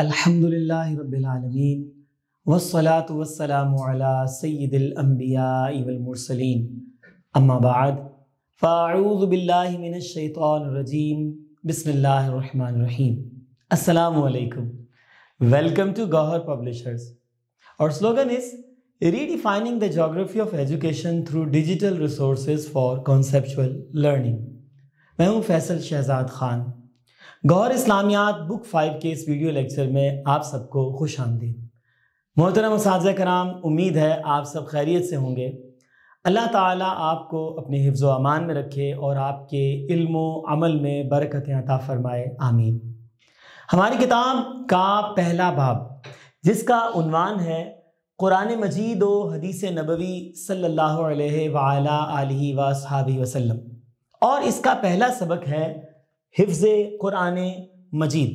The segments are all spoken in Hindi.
अल्हम्दुलिल्लाहिरब्बिलालमीन वस्सलातु वस्सलामु अला सय्यिदिल अंबियाइ वल मुरसलीन अम्मा बाद फ़ाऊज़ु बिल्लाहि मिनश शैतानिर रजीम बिस्मिल्लाहिर रहमानिर रहीम अस्सलाम वालेकुम वेलकम टू गौहर पब्लिशर्स और slogan is redefining the geography of education through digital resources for conceptual learning मैं हूँ फैसल शहजाद खान गौर इस्लामियात बुक फाइव के इस वीडियो लेक्चर में आप सबको खुश आमदी मोहतरम साज कराम उम्मीद है आप सब खैरियत से होंगे अल्लाह ताला आपको अपने हिफ्ज़ अमान में रखे और आपके इल्मो अमल में बरकत अता फ़रमाए आमीन हमारी किताब का पहला बाब जिसका उनवान है क़ुरान मजीद व हदीस नबवी सल्लल्लाहु अलैहि वसल्लम और इसका पहला सबक है हिफ्ज़ क़ुरान मजीद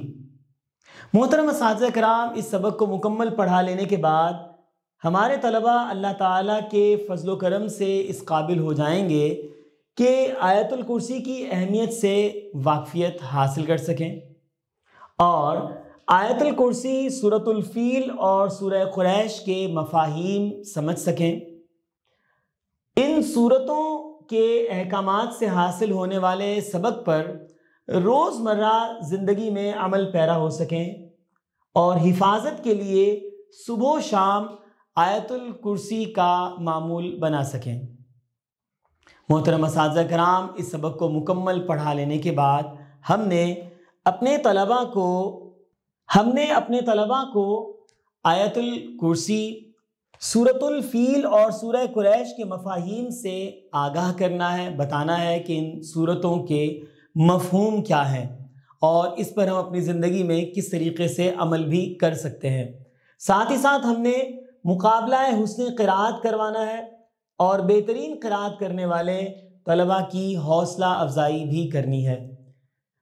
मोहतरम साज कराम इस सबक को मुकम्मल पढ़ा लेने के बाद हमारे तलबा अल्लाह ताला के फजल करम से इस काबिल हो जाएंगे कि आयतुल कुर्सी की अहमियत से वाकफियत हासिल कर सकें और आयतुल कुर्सी सूरतुल फ़ील और सूरह क्रैश के मफाहिम समझ सकें इन सूरतों के अहकाम से हासिल होने वाले सबक पर रोज़मर्रा ज़िंदगी में अमल पैरा हो सकें और हिफाजत के लिए सुबह शाम आयतुल कुर्सी का मामूल बना सकें मोहतरम साजा कराम इस सबक को मुकम्मल पढ़ा लेने के बाद हमने अपने तलबा को हमने अपने तलबा को आयतुल कुर्सी सूरतुल फ़ील और सूर कुरैश के मफाहिम से आगाह करना है बताना है कि इन सूरतों के मफहूम क्या है और इस पर हम अपनी ज़िंदगी में किस तरीके से अमल भी कर सकते हैं साथ ही साथ हमने मुकाबला हसन क़रात करवाना है और बेहतरीन क़रात करने वाले तलबा की हौसला अफजाई भी करनी है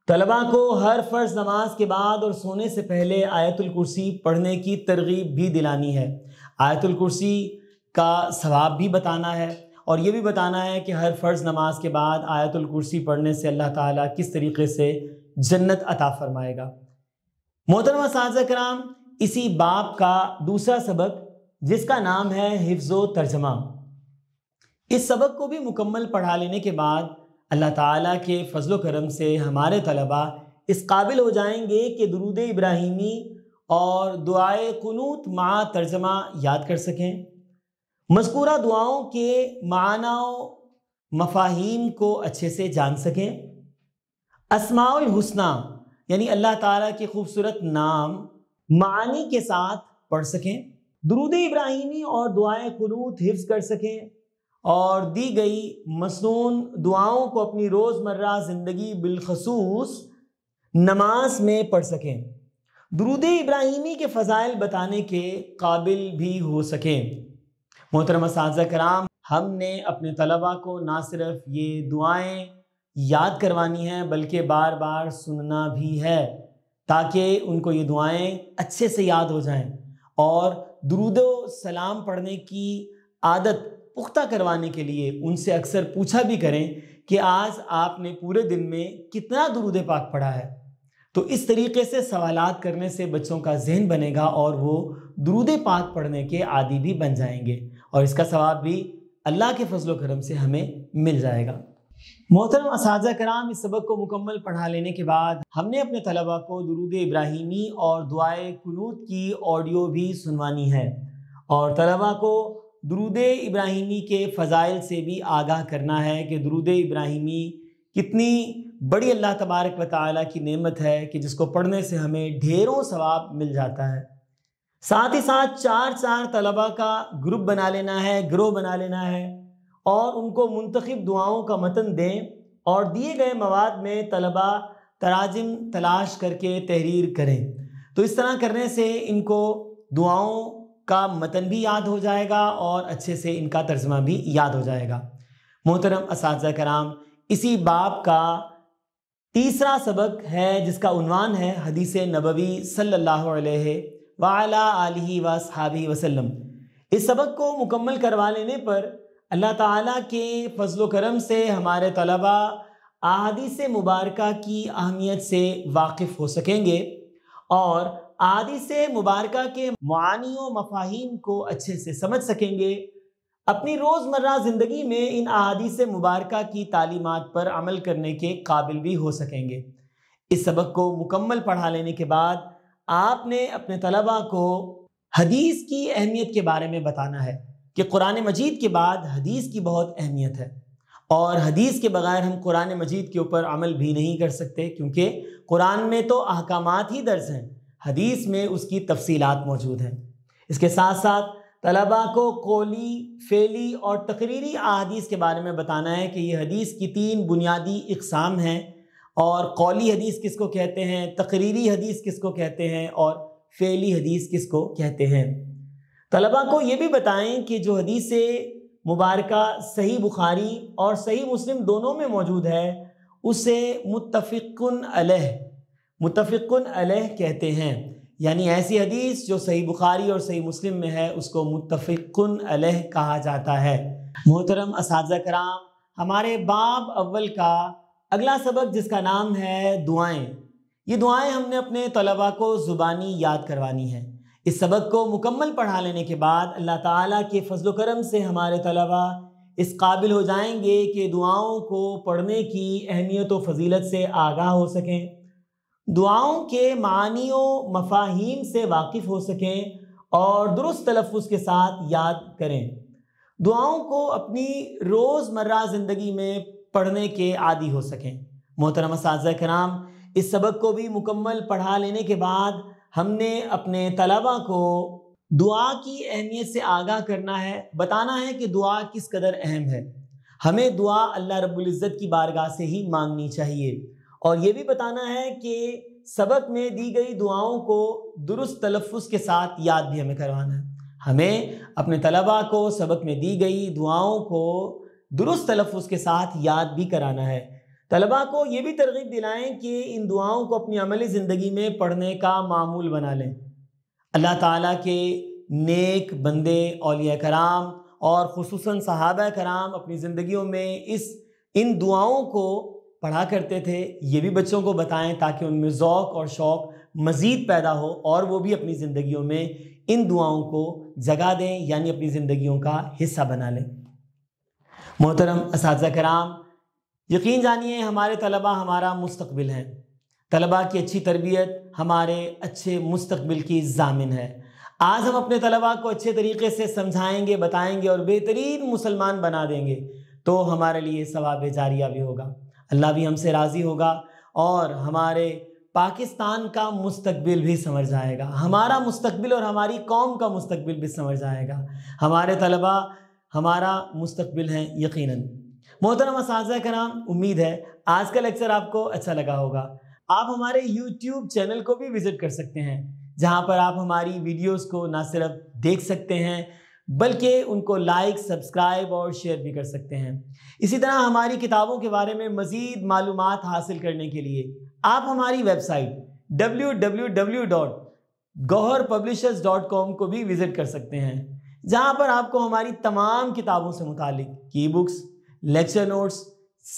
तलबा को हर फ़र्ज़ नमाज के बाद और सोने से पहले आयतुल कुर्सी पढ़ने की तरगीब भी दिलानी है आयतुल कुर्सी का सवाब भी बताना है और ये भी बताना है कि हर फ़र्ज़ नमाज के बाद आयतुल कुर्सी पढ़ने से अल्लाह ताला किस तरीके से जन्नत अता फरमाएगा मोहतरमा साजा कराम इसी बाप का दूसरा सबक जिसका नाम है हिफ्ज़ो तर्जमा इस सबक को भी मुकम्मल पढ़ा लेने के बाद अल्लाह ताला के फजल करम से हमारे तलबा इस काबिल हो जाएंगे कि दरूद इब्राहिमी और दुआए कुलूत माँ तर्जमा याद कर सकें मस्कूरा दुआओं के मानाओ मफाहिम को अच्छे से जान सकें असमाउल हुसना यानी अल्लाह ताला के खूबसूरत नाम मानी के साथ पढ़ सकें दरूद इब्राहिमी और दुआएं कुनूत हिफ्ज़ कर सकें और दी गई मसनून दुआओं को अपनी रोज़मर्रा ज़िंदगी बिलखसूस नमाज में पढ़ सकें दरूद इब्राहिमी के फ़ज़ाइल बताने के काबिल भी हो सकें मोहतरम साजा कराम हमने अपने तलबा को ना सिर्फ ये दुआएं याद करवानी हैं बल्कि बार बार सुनना भी है ताकि उनको ये दुआएं अच्छे से याद हो जाएं और दरूद सलाम पढ़ने की आदत पुख्ता करवाने के लिए उनसे अक्सर पूछा भी करें कि आज आपने पूरे दिन में कितना दरुद पाक पढ़ा है तो इस तरीके से सवाल करने से बच्चों का जहन बनेगा और वो दरुद पाक पढ़ने के आदि भी बन जाएंगे और इसका सवाब भी अल्लाह के फजल करम से हमें मिल जाएगा मोहतरम इस कराम इस सबक को मुकम्मल पढ़ा लेने के बाद हमने अपने तलबा को दरूद इब्राहिमी और दुआए कुनूत की ऑडियो भी सुनवानी है और तलबा को दरूद इब्राहिमी के फ़ज़ाइल से भी आगाह करना है कि दरूद इब्राहिमी कितनी बड़ी अल्लाह तबारक व ताली की नेमत है कि जिसको पढ़ने से हमें ढेरों सवाब मिल जाता है साथ ही साथ चार चार तलबा का ग्रुप बना लेना है ग्रोह बना लेना है और उनको मुंतखब दुआओं का मतन दें और दिए गए मवाद में तलबा तराजम तलाश करके तहरीर करें तो इस तरह करने से इनको दुआओं का मतन भी याद हो जाएगा और अच्छे से इनका तर्जमा भी याद हो जाएगा मोहतरम इस कराम इसी बाप का तीसरा सबक है जिसका उनवान है हदीस नबवी सल्लल्लाहु अलैहि वाला आलि वसलम इस सबक को मुकम्मल करवा लेने पर अल्लाह ताला के फजल करम से हमारे तलबा आदि से मुबारक की अहमियत से वाकिफ़ हो सकेंगे और आदि से मुबारक के मानी व मफाहिम को अच्छे से समझ सकेंगे अपनी रोज़मर्रा ज़िंदगी में इन आदि से मुबारक की तालीमत पर अमल करने के काबिल भी हो सकेंगे इस सबक को मुकम्मल पढ़ा लेने के बाद आपने अपने तलबा को हदीस की अहमियत के बारे में बताना है कि कुरान मजीद के बाद हदीस की बहुत अहमियत है और हदीस के बगैर हम कुरान मजीद के ऊपर अमल भी नहीं कर सकते क्योंकि कुरान में तो अहकाम ही दर्ज हैं हदीस में उसकी तफसीलात मौजूद हैं इसके साथ साथ तलबा को कोली फेली और तकरीरी अदीस के बारे में बताना है कि ये हदीस की तीन बुनियादी इकसाम हैं और कौली हदीस किसको कहते हैं तकरीरी हदीस किसको कहते हैं और फेली हदीस किसको कहते हैं तलबा को ये भी बताएं कि जो हदीस मुबारक सही बुखारी और सही मुस्लिम दोनों में मौजूद है उसे मुतफ़न अलह मुतफ़न अलह कहते हैं यानी ऐसी हदीस जो सही बुखारी और सही मुस्लिम में है उसको मुतफ़न अलह कहा जाता है मोहतरम इस कराम हमारे बाब अव्वल का अगला सबक जिसका नाम है दुआएं ये दुआएं हमने अपने तलबा को ज़ुबानी याद करवानी है इस सबक को मुकम्मल पढ़ा लेने के बाद अल्लाह ताला के फजल करम से हमारे तलबा इस काबिल हो जाएंगे कि दुआओं को पढ़ने की अहमियत व फजीलत से आगाह हो सकें दुआओं के मानी व मफाहिम से वाकिफ़ हो सकें और दुरुस्त तलफ़ के साथ याद करें दुआओं को अपनी रोज़मर्रा ज़िंदगी में पढ़ने के आदि हो सकें मोहतरम साजा कराम इस सबक को भी मुकम्मल पढ़ा लेने के बाद हमने अपने तलबा को दुआ की अहमियत से आगाह करना है बताना है कि दुआ किस कदर अहम है हमें दुआ अल्लाह रब्बुल की बारगाह से ही मांगनी चाहिए और ये भी बताना है कि सबक में दी गई दुआओं को दुरुस्त तलफ़ के साथ याद भी हमें करवाना है हमें अपने तलबा को सबक में दी गई दुआओं को दुरुस्त तलफ़ के साथ याद भी कराना है तलबा को ये भी तरगीब दिलाएं कि इन दुआओं को अपनी अमली ज़िंदगी में पढ़ने का मामूल बना लें अल्लाह ताला के नेक बंदे अलिया कराम और खसूस सहाब कराम अपनी ज़िंदगी में इस इन दुआओं को पढ़ा करते थे ये भी बच्चों को बताएं ताकि उनमें ओक़ और शौक़ मज़ीद पैदा हो और वो भी अपनी ज़िंदगी में इन दुआओं को जगा दें यानी अपनी ज़िंदगी का हिस्सा बना लें मोहतरम इस कराम यकीन जानिए हमारे तलबा हमारा मुस्तबिल है तलबा की अच्छी तरबियत हमारे अच्छे मुस्तबिल की जामिन है आज हम अपने तलबा को अच्छे तरीके से समझाएंगे बताएंगे और बेहतरीन मुसलमान बना देंगे तो हमारे लिए सवाब जारिया भी होगा अल्लाह भी हमसे राज़ी होगा और हमारे पाकिस्तान का मुस्तबिल भी समझ जाएगा हमारा मुस्तबिल और हमारी कौम का मुस्तबिल भी समझ जाएगा हमारे तलबा हमारा मुस्तबिल है यकीन मोहतरम साजा कराम उम्मीद है आज का लेक्चर आपको अच्छा लगा होगा आप हमारे यूट्यूब चैनल को भी विज़िट कर सकते हैं जहाँ पर आप हमारी वीडियोस को ना सिर्फ देख सकते हैं बल्कि उनको लाइक सब्सक्राइब और शेयर भी कर सकते हैं इसी तरह हमारी किताबों के बारे में मज़ीद मालूम हासिल करने के लिए आप हमारी वेबसाइट कॉम को भी विज़िट कर सकते हैं जहाँ पर आपको हमारी तमाम किताबों से मुतालिक की books lecture notes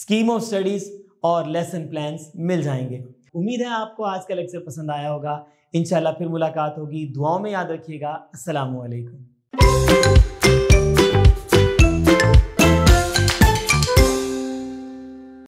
scheme of studies और लेसन प्लान्स मिल जाएंगे उम्मीद है आपको आज का लेक्चर पसंद आया होगा इनशाला फिर मुलाकात होगी दुआओं में याद रखिएगा असलकम